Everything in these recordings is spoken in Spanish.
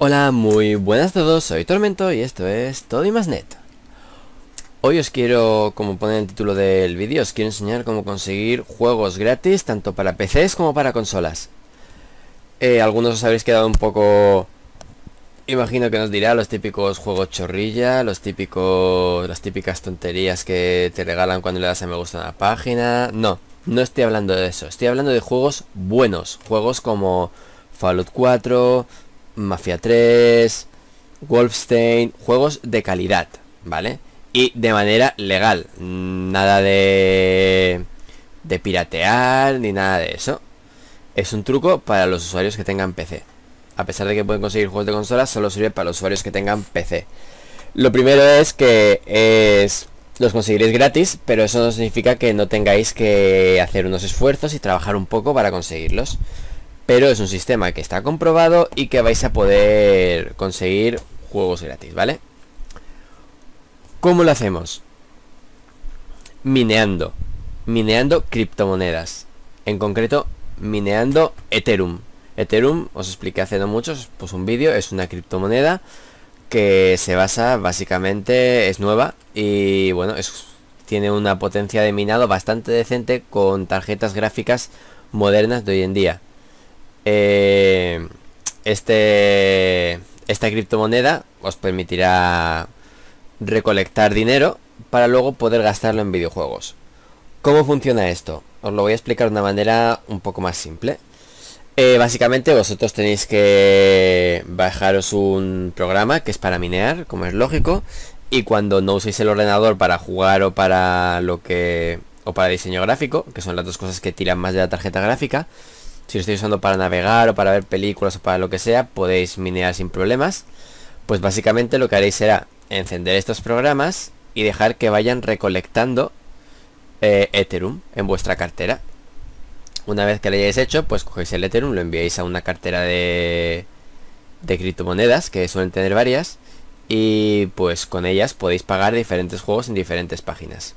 Hola, muy buenas a todos, soy Tormento y esto es Todo y más Net. Hoy os quiero, como pone en el título del vídeo, os quiero enseñar cómo conseguir juegos gratis tanto para PCs como para consolas. Eh, algunos os habréis quedado un poco... Imagino que nos dirá los típicos juegos chorrilla, los típicos, las típicas tonterías que te regalan cuando le das a me gusta a una página... No, no estoy hablando de eso, estoy hablando de juegos buenos, juegos como Fallout 4, Mafia 3, Wolfstein, juegos de calidad, ¿vale? Y de manera legal, nada de, de piratear ni nada de eso. Es un truco para los usuarios que tengan PC. A pesar de que pueden conseguir juegos de consola, solo sirve para los usuarios que tengan PC. Lo primero es que los conseguiréis gratis, pero eso no significa que no tengáis que hacer unos esfuerzos y trabajar un poco para conseguirlos pero es un sistema que está comprobado y que vais a poder conseguir juegos gratis, ¿vale? ¿Cómo lo hacemos? Mineando, mineando criptomonedas, en concreto mineando Ethereum. Ethereum, os expliqué hace no mucho, pues un vídeo, es una criptomoneda que se basa básicamente, es nueva y bueno, tiene una potencia de minado bastante decente con tarjetas gráficas modernas de hoy en día. Eh, este, esta criptomoneda os permitirá recolectar dinero para luego poder gastarlo en videojuegos. ¿Cómo funciona esto? Os lo voy a explicar de una manera un poco más simple. Eh, básicamente vosotros tenéis que bajaros un programa que es para minear, como es lógico, y cuando no uséis el ordenador para jugar o para lo que o para diseño gráfico, que son las dos cosas que tiran más de la tarjeta gráfica, si lo estáis usando para navegar o para ver películas o para lo que sea, podéis minear sin problemas. Pues básicamente lo que haréis será encender estos programas y dejar que vayan recolectando eh, Ethereum en vuestra cartera. Una vez que lo hayáis hecho, pues cogéis el Ethereum, lo enviáis a una cartera de, de criptomonedas, que suelen tener varias, y pues con ellas podéis pagar diferentes juegos en diferentes páginas.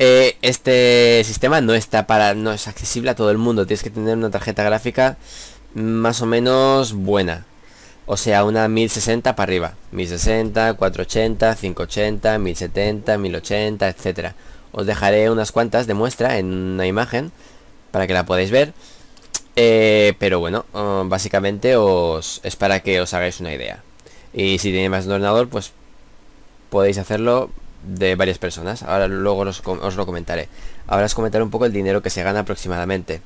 Eh, este sistema no está para. no es accesible a todo el mundo. Tienes que tener una tarjeta gráfica más o menos buena. O sea, una 1060 para arriba. 1060, 480, 580, 1070, 1080, etcétera. Os dejaré unas cuantas de muestra en una imagen para que la podáis ver. Eh, pero bueno, oh, básicamente os, es para que os hagáis una idea. Y si tenéis más ordenador, pues podéis hacerlo de varias personas. Ahora luego os, lo comentaré. Ahora os comentaré un poco el dinero que se gana aproximadamente.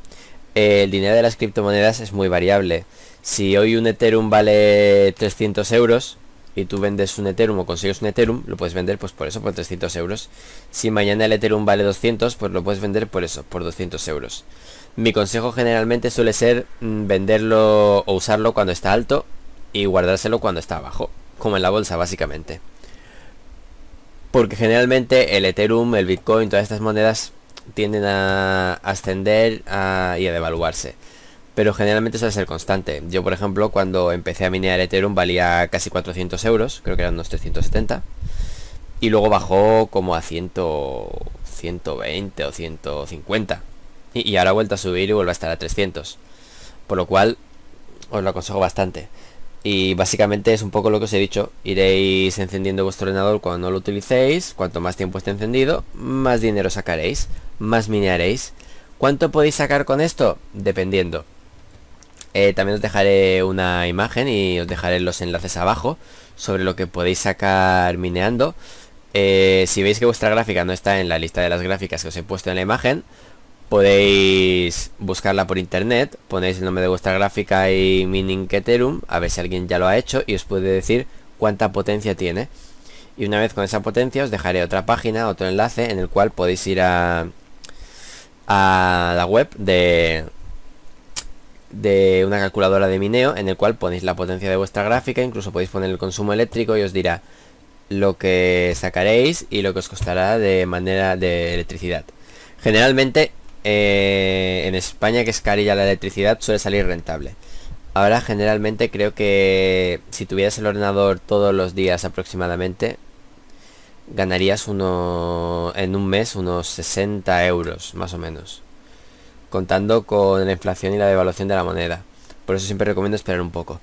El dinero de las criptomonedas es muy variable. Si hoy un Ethereum vale 300 euros, y tú vendes un Ethereum o consigues un Ethereum, lo puedes vender pues por eso, por 300 euros. Si mañana el Ethereum vale 200, pues lo puedes vender por eso, por 200 euros. Mi consejo generalmente suele ser mm, venderlo o usarlo cuando está alto y guardárselo cuando está abajo como en la bolsa básicamente. Porque generalmente el Ethereum, el Bitcoin, todas estas monedas tienden a ascender y a devaluarse. Pero generalmente es ser constante. Yo, por ejemplo, cuando empecé a minear Ethereum valía casi 400 euros, creo que eran unos 370. Y luego bajó como a 100, 120 o 150. Y, y ahora ha vuelto a subir y vuelve a estar a 300. Por lo cual, os lo aconsejo bastante. Y básicamente es un poco lo que os he dicho. Iréis encendiendo vuestro ordenador cuando no lo utilicéis. Cuanto más tiempo esté encendido, más dinero sacaréis. Más minearéis. ¿Cuánto podéis sacar con esto? Dependiendo. Eh, también os dejaré una imagen y os dejaré los enlaces abajo sobre lo que podéis sacar mineando. Eh, si veis que vuestra gráfica no está en la lista de las gráficas que os he puesto en la imagen, Podéis buscarla por internet, ponéis el nombre de vuestra gráfica y Mininketerum, a ver si alguien ya lo ha hecho y os puede decir cuánta potencia tiene. Y una vez con esa potencia os dejaré otra página, otro enlace en el cual podéis ir a, a la web de, de una calculadora de mineo en el cual ponéis la potencia de vuestra gráfica, incluso podéis poner el consumo eléctrico y os dirá lo que sacaréis y lo que os costará de manera de electricidad. Generalmente eh, en España, que es carilla la electricidad, suele salir rentable. Ahora generalmente creo que si tuvieras el ordenador todos los días aproximadamente, ganarías uno, en un mes unos 60 euros más o menos, contando con la inflación y la devaluación de la moneda. Por eso siempre recomiendo esperar un poco.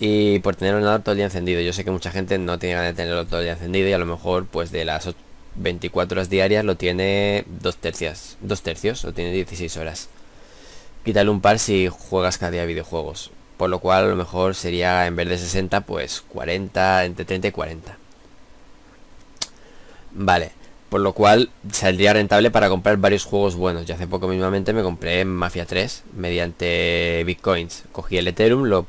Y por tener el ordenador todo el día encendido. Yo sé que mucha gente no tiene ganas de tenerlo todo el día encendido y a lo mejor pues de las 24 horas diarias lo tiene dos tercias. Dos tercios, lo tiene 16 horas. Quítale un par si juegas cada día videojuegos. Por lo cual lo mejor sería en vez de 60, pues 40, entre 30 y 40. Vale. Por lo cual saldría rentable para comprar varios juegos buenos. ya hace poco mismamente me compré Mafia 3 mediante Bitcoins. Cogí el Ethereum, lo,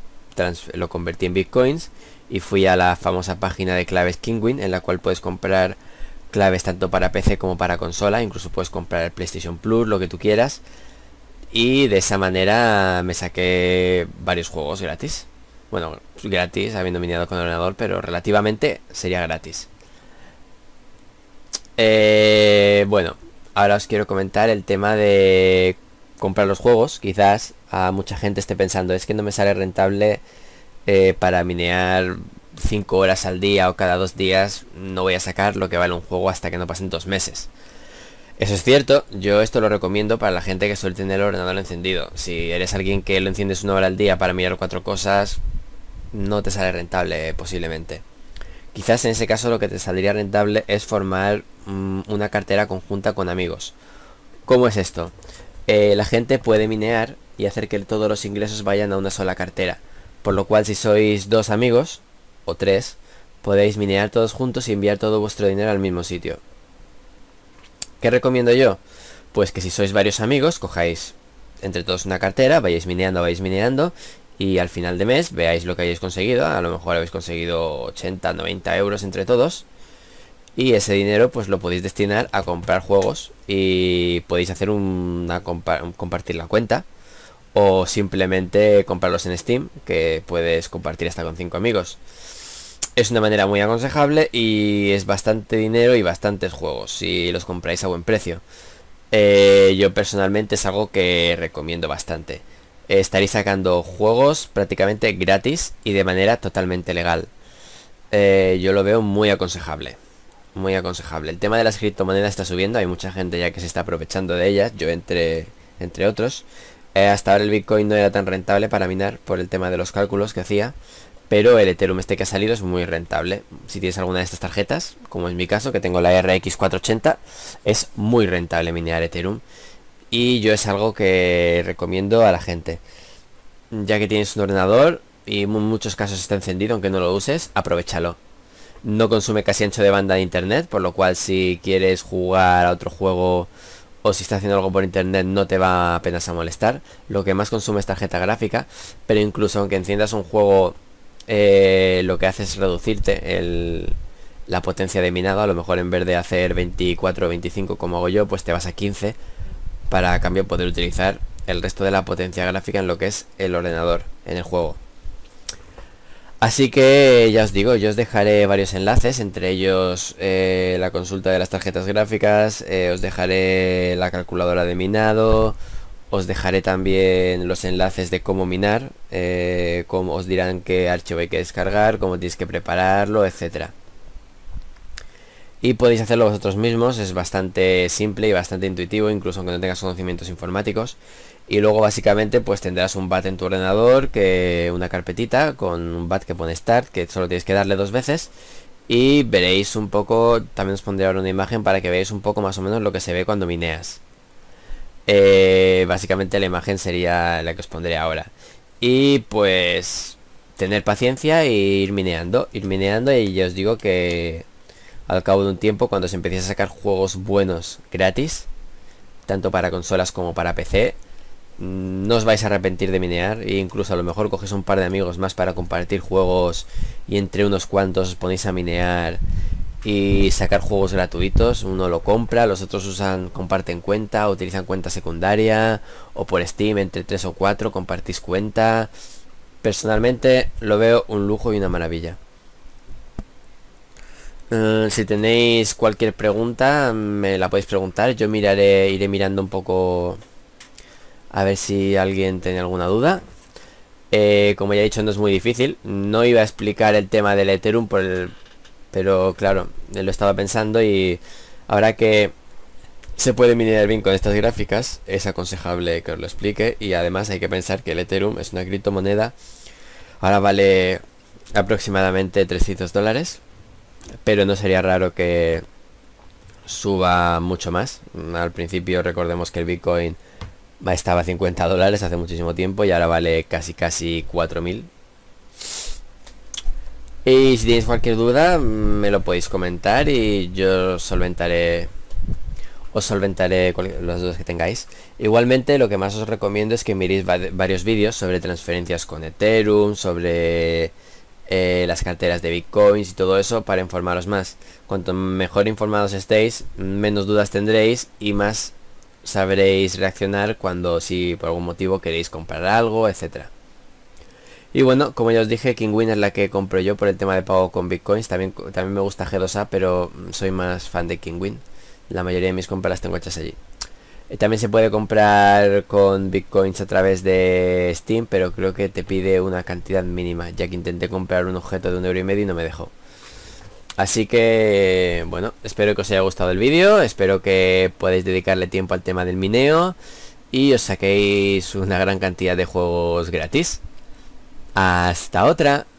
lo convertí en Bitcoins y fui a la famosa página de claves Kingwin en la cual puedes comprar claves tanto para PC como para consola, incluso puedes comprar el PlayStation Plus, lo que tú quieras. Y de esa manera me saqué varios juegos gratis. Bueno, gratis, habiendo minado con ordenador, pero relativamente sería gratis. Eh, bueno, ahora os quiero comentar el tema de comprar los juegos. Quizás a mucha gente esté pensando, es que no me sale rentable eh, para minear 5 horas al día o cada dos días no voy a sacar lo que vale un juego hasta que no pasen dos meses. Eso es cierto, yo esto lo recomiendo para la gente que suele tener el ordenador encendido. Si eres alguien que lo enciendes una hora al día para mirar cuatro cosas, no te sale rentable posiblemente. Quizás en ese caso lo que te saldría rentable es formar mm, una cartera conjunta con amigos. ¿Cómo es esto? Eh, la gente puede minear y hacer que todos los ingresos vayan a una sola cartera. Por lo cual si sois dos amigos, o tres, podéis minear todos juntos y enviar todo vuestro dinero al mismo sitio. ¿Qué recomiendo yo? Pues que si sois varios amigos, cojáis entre todos una cartera, vayáis mineando, vayáis mineando y al final de mes veáis lo que hayáis conseguido. A lo mejor habéis conseguido 80, 90 euros entre todos. Y ese dinero pues lo podéis destinar a comprar juegos y podéis hacer una compartir la cuenta o simplemente comprarlos en Steam, que puedes compartir hasta con 5 amigos. Es una manera muy aconsejable y es bastante dinero y bastantes juegos si los compráis a buen precio. Eh, yo personalmente es algo que recomiendo bastante. Estaréis sacando juegos prácticamente gratis y de manera totalmente legal. Eh, yo lo veo muy aconsejable. Muy aconsejable. El tema de las criptomonedas está subiendo, hay mucha gente ya que se está aprovechando de ellas, yo entre, entre otros. Eh, hasta ahora el Bitcoin no era tan rentable para minar por el tema de los cálculos que hacía, pero el Ethereum este que ha salido es muy rentable. Si tienes alguna de estas tarjetas, como en mi caso, que tengo la RX480, es muy rentable minar Ethereum. Y yo es algo que recomiendo a la gente. Ya que tienes un ordenador y en muchos casos está encendido, aunque no lo uses, aprovechalo. No consume casi ancho de banda de internet, por lo cual si quieres jugar a otro juego o si está haciendo algo por internet no te va apenas a molestar. Lo que más consume es tarjeta gráfica, pero incluso aunque enciendas un juego, eh, lo que hace es reducirte la potencia de minado. A lo mejor en vez de hacer 24 o 25 como hago yo, pues te vas a 15 para a cambio poder utilizar el resto de la potencia gráfica en lo que es el ordenador, en el juego. Así que ya os digo, yo os dejaré varios enlaces, entre ellos eh, la consulta de las tarjetas gráficas, eh, os dejaré la calculadora de minado, os dejaré también los enlaces de cómo minar, eh, cómo os dirán qué archivo hay que descargar, cómo tenéis que prepararlo, etc. Y podéis hacerlo vosotros mismos, es bastante simple y bastante intuitivo, incluso aunque no tengas conocimientos informáticos y luego básicamente pues tendrás un bat en tu ordenador, que una carpetita con un bat que pone start, que solo tienes que darle dos veces y veréis un poco, también os pondré ahora una imagen para que veáis un poco más o menos lo que se ve cuando mineas. Eh, básicamente la imagen sería la que os pondré ahora. Y pues tener paciencia e ir mineando, ir mineando y ya os digo que al cabo de un tiempo cuando se empecéis a sacar juegos buenos gratis, tanto para consolas como para PC, Mm, no os vais a arrepentir de minear e incluso a lo mejor coges un par de amigos más para compartir juegos y entre unos cuantos os ponéis a minear y sacar juegos gratuitos, uno lo compra, los otros usan, comparten cuenta, utilizan cuenta secundaria o por Steam entre tres o cuatro compartís cuenta. Personalmente lo veo un lujo y una maravilla. Eh, si tenéis cualquier pregunta, me la podéis preguntar. Yo miraré, iré mirando un poco a ver si alguien tiene alguna duda. Eh, como ya he dicho, no es muy difícil. No iba a explicar el tema del Ethereum Pero claro, eh, lo estaba pensando y ahora que se puede el bien con estas gráficas, es aconsejable que os lo explique. Y además hay que pensar que el Ethereum es una criptomoneda. Ahora vale aproximadamente 300 dólares. Pero no sería raro que suba mucho más. Al principio recordemos que el Bitcoin estaba 50 dólares hace muchísimo tiempo y ahora vale casi casi 4000. Y si tenéis cualquier duda, me lo podéis comentar y yo solventaré os solventaré las dudas que tengáis. Igualmente, lo que más os recomiendo es que miréis varios vídeos sobre transferencias con Ethereum, sobre eh, las carteras de bitcoins y todo eso para informaros más. Cuanto mejor informados estéis, menos dudas tendréis y más sabréis reaccionar cuando si por algún motivo queréis comprar algo, etcétera Y bueno, como ya os dije, Kingwin es la que compro yo por el tema de pago con bitcoins. También, también me gusta g pero soy más fan de Kingwin. La mayoría de mis compras tengo hechas allí. Eh, también se puede comprar con bitcoins a través de Steam, pero creo que te pide una cantidad mínima, ya que intenté comprar un objeto de un euro y medio y no me dejó. Así que, bueno, espero que os haya gustado el vídeo, espero que podáis dedicarle tiempo al tema del mineo y os saquéis una gran cantidad de juegos gratis. Hasta otra.